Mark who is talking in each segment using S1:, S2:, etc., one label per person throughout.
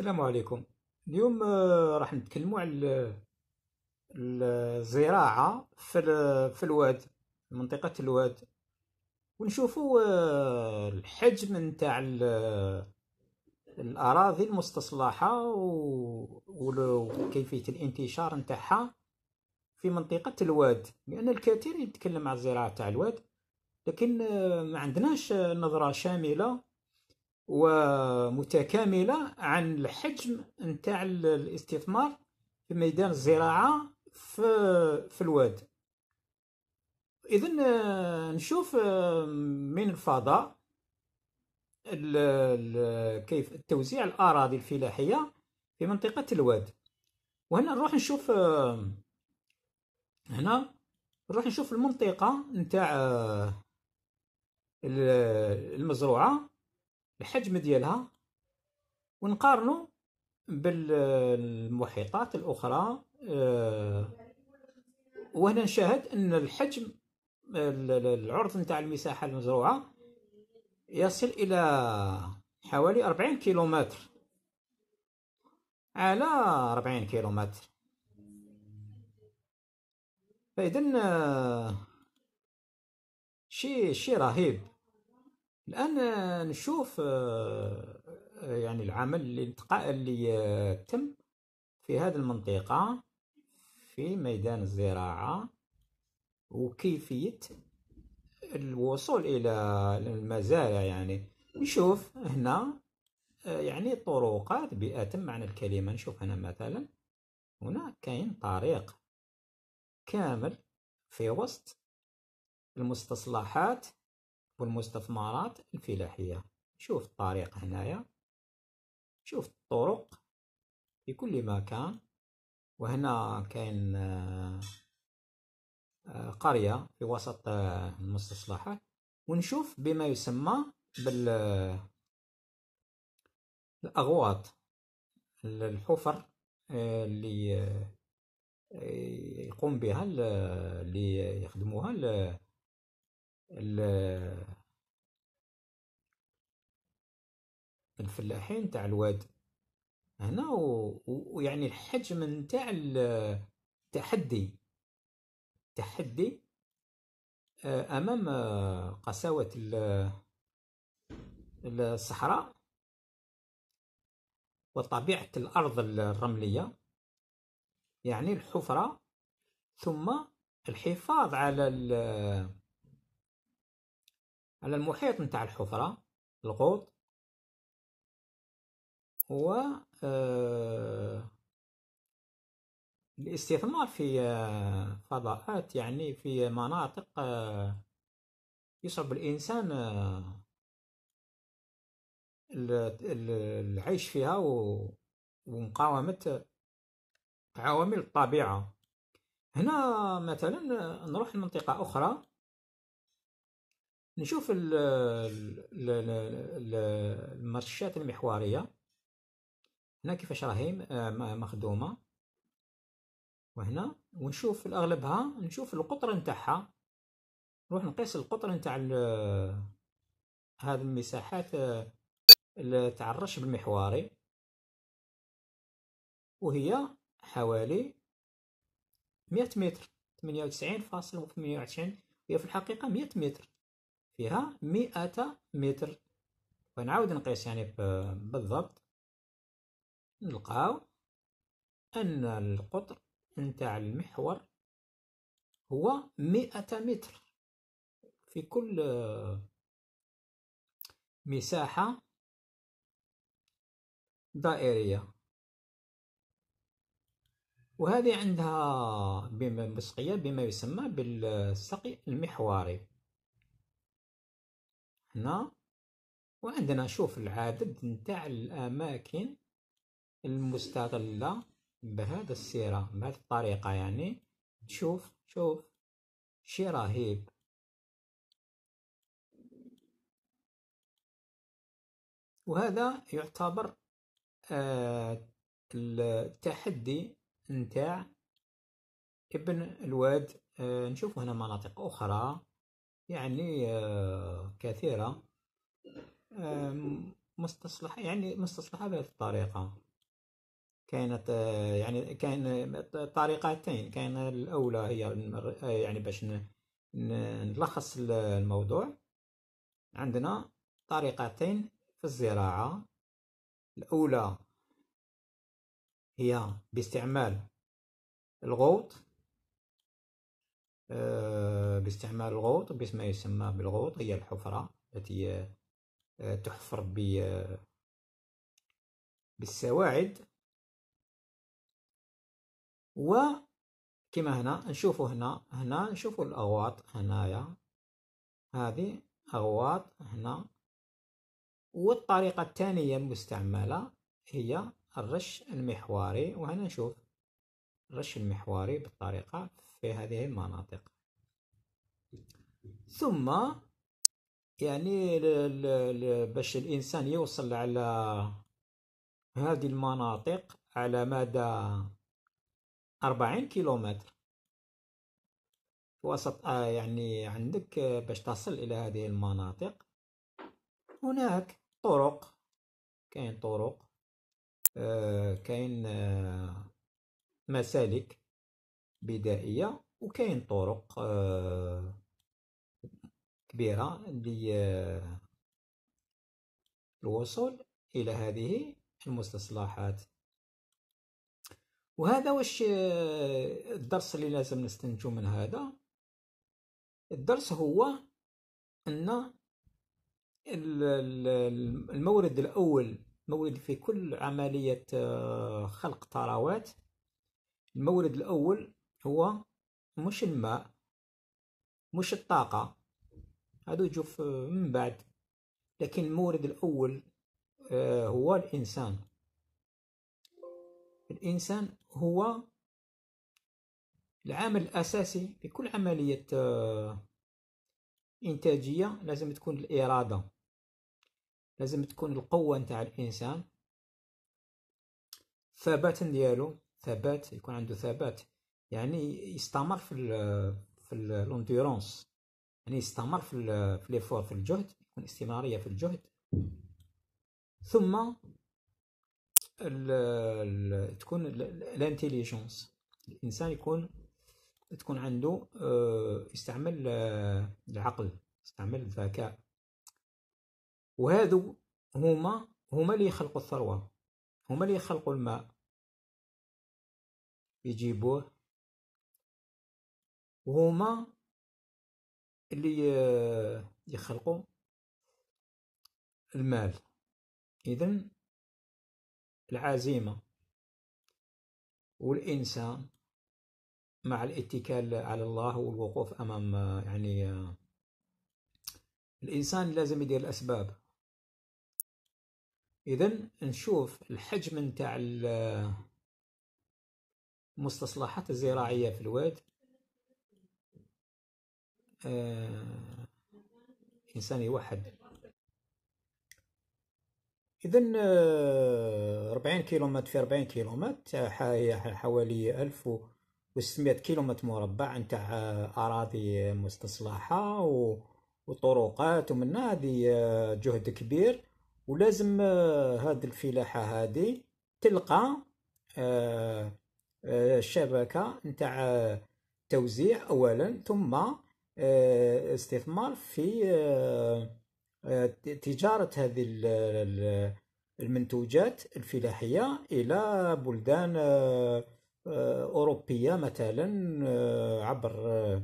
S1: السلام عليكم اليوم آه، راح نتكلموا على الزراعة في في الواد منطقة الواد ونشوفوا آه، الحجم نتاع الأراضي المستصلحة وكيفية الانتشار نتاعها في منطقة الواد لأن الكثير يتكلم على الزراعة تاع الواد لكن آه، ما عندناش نظرة شاملة ومتكامله عن الحجم نتاع الاستثمار في ميدان الزراعه في في الواد اذا آه، نشوف آه، من الفضاء كيف توزيع الاراضي الفلاحيه في منطقه الواد وهنا نروح نشوف آه، هنا نروح نشوف المنطقه نتاع المزروعه الحجم ديالها ونقارنو بالمحيطات الاخرى آه، وهنا نشاهد ان الحجم العرض نتاع المساحه المزروعه يصل الى حوالي 40 كيلومتر على 40 كيلومتر فاذا آه، شيء شي رهيب الان نشوف آه، يعني العمل اللي اللي آه، تم في هذه المنطقة في ميدان الزراعة وكيفية الوصول إلى المزارع يعني نشوف هنا آه، يعني طرقات بأتم معنى الكلمة نشوف هنا مثلا هنا كاين طريق كامل في وسط المستصلحات والمستثمرات الفلاحية شوف الطريق هنايا شوف الطرق في كل مكان وهنا كاين آه، قرية في وسط آه، المستصلحه ونشوف بما يسمى بال الأغواط الحفر آه، اللي يقوم بها
S2: اللي يخدموها الفلاحين تاع الواد
S1: هنا ويعني الحجم نتاع التحدي
S2: تحدي آه، امام آه، قساوه الصحراء وطبيعه الارض الرمليه يعني الحفره ثم الحفاظ على على المحيط نتاع الحفره الغوط هو آه، الاستثمار في آه،
S1: فضاءات يعني في مناطق آه، يصعب الإنسان
S2: العيش فيها ومقاومة عوامل الطبيعة هنا مثلا نروح لمنطقة أخرى نشوف
S1: المرشات المحورية هنا كيفاش راهي آه، مخدومه وهنا ونشوف الاغلبها نشوف القطر نتاعها نروح نقيس القطر نتاع
S2: هذه المساحات تاع آه، الرشب المحوري وهي حوالي مئة متر
S1: 98.28 وتسعين فاصل وعشرين هي في الحقيقة مئة متر فيها 100 متر ونعاود نقيس يعني بالضبط نلقاو أن القطر نتاع المحور
S2: هو مئة متر في كل آه، مساحة دائرية وهذه عندها بما
S1: مسقية بما يسمى بالسقي المحوري هنا وعندنا شوف العدد نتاع الأماكن
S2: المستغلة بهذا السيرة بهذه الطريقة يعني شوف شوف شي رهيب وهذا يعتبر آه، التحدي نتاع ابن
S1: الواد آه، نشوف هنا مناطق أخرى يعني آه، كثيرة مستصلحة يعني مستصلحة بهذه الطريقة كاينه آه، يعني كاين طريقتين كاين الاولى هي آه، يعني باش نلخص الموضوع
S2: عندنا طريقتين في الزراعه الاولى هي باستعمال الغوط
S1: آه، باستعمال الغوط بما يسمى بالغوط هي الحفرة
S2: التي تحفر بالسواعد وكما هنا نشوفوا هنا هنا نشوفوا الأغواط هنايا هذه أغواط
S1: هنا والطريقة الثانية المستعملة هي الرش المحوري وهنا نشوف الرش المحوري بالطريقة في هذه المناطق ثم يعني باش الإنسان يوصل على هذه المناطق على مدى 40 كيلومتر في وسط آه، يعني عندك آه، باش تصل إلى هذه المناطق هناك طرق كاين طرق آه، كاين مسالك بدائية وكاين طرق كبيرة للوصول إلى هذه المستصلحات
S2: وهذا واش آه، الدرس اللي لازم نستنتجو من هذا الدرس هو ان
S1: المورد الاول مورد في كل عمليه آه، خلق ثروات المورد الاول هو مش الماء مش الطاقه هادو يجوا من بعد لكن المورد الاول آه، هو الانسان الإنسان هو العامل الأساسي في كل عملية آه، إنتاجية لازم تكون الإرادة لازم تكون القوة نتاع الإنسان ثبات ديالو ثبات يكون عنده ثبات يعني يستمر في الـ آه، في الانديورونس يعني يستمر في الـ آه، في الجهد يكون استمرارية في الجهد ثم الـ الـ تكون الانتيليجنس الانسان يكون تكون عنده آه، يستعمل آه، العقل يستعمل الذكاء
S2: وهذو هما هما اللي يخلقوا الثروه هما اللي يخلقوا الماء يجيبوه وهما اللي آه، يخلقوا المال اذا العزيمة والإنسان مع الاتكال
S1: على الله والوقوف أمام يعني الإنسان لازم يدير الأسباب إذا نشوف الحجم نتاع المستصلحات الزراعية في الواد آه إنسان يوحد اذا آه، 40 كيلومتر في 40 كيلومتر آه، حوالي 1600 كيلومتر مربع نتاع آه، اراضي مستصلحه وطرقات ومن هذه جهد كبير ولازم هذه الفلاحه هذه تلقى شبكه نتاع توزيع اولا ثم استثمار في تجارة هذه المنتوجات الفلاحية إلى بلدان آه، آه، أوروبية مثلا آه، عبر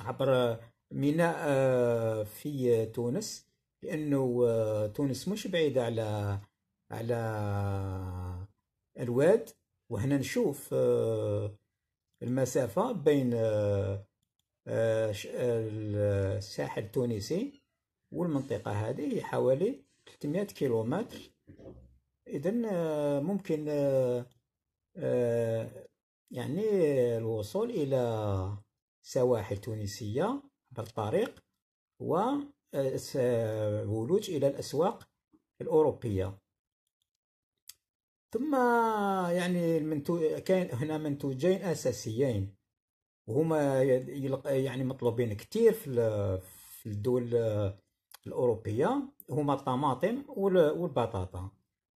S1: عبر ميناء في تونس لأنه تونس مش بعيدة على على الواد وهنا نشوف المسافة بين الساحل التونسي والمنطقة هذه حوالي 300 كيلومتر إذا آه، ممكن آه، آه، يعني الوصول إلى سواحل تونسية بالطريق والولوج إلى الأسواق الأوروبية ثم يعني المنتو... كاين هنا منتوجين أساسيين وهما يعني مطلوبين كتير في الدول الاوروبيه هما الطماطم والبطاطا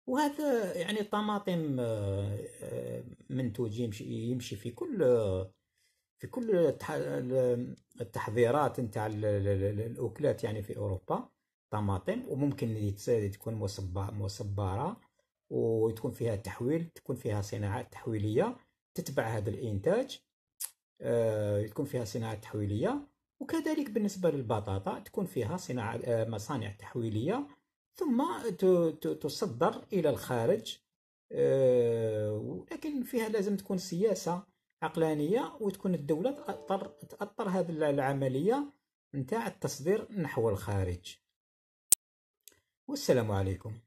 S1: وهذا يعني الطماطم آه، منتوج يمشي يمشي في كل في كل التحضيرات نتاع الاكلات يعني في اوروبا طماطم وممكن تكون مصبره وتكون فيها تحويل تكون فيها صناعات تحويليه تتبع هذا الانتاج تكون آه، فيها صناعه تحويليه وكذلك بالنسبة للبطاطا تكون فيها صناعة آه، مصانع تحويلية ثم تصدر إلى الخارج آه، ولكن فيها لازم تكون سياسة عقلانية وتكون الدولة
S2: تأثر تأثر هذه العملية نتاع التصدير نحو الخارج والسلام عليكم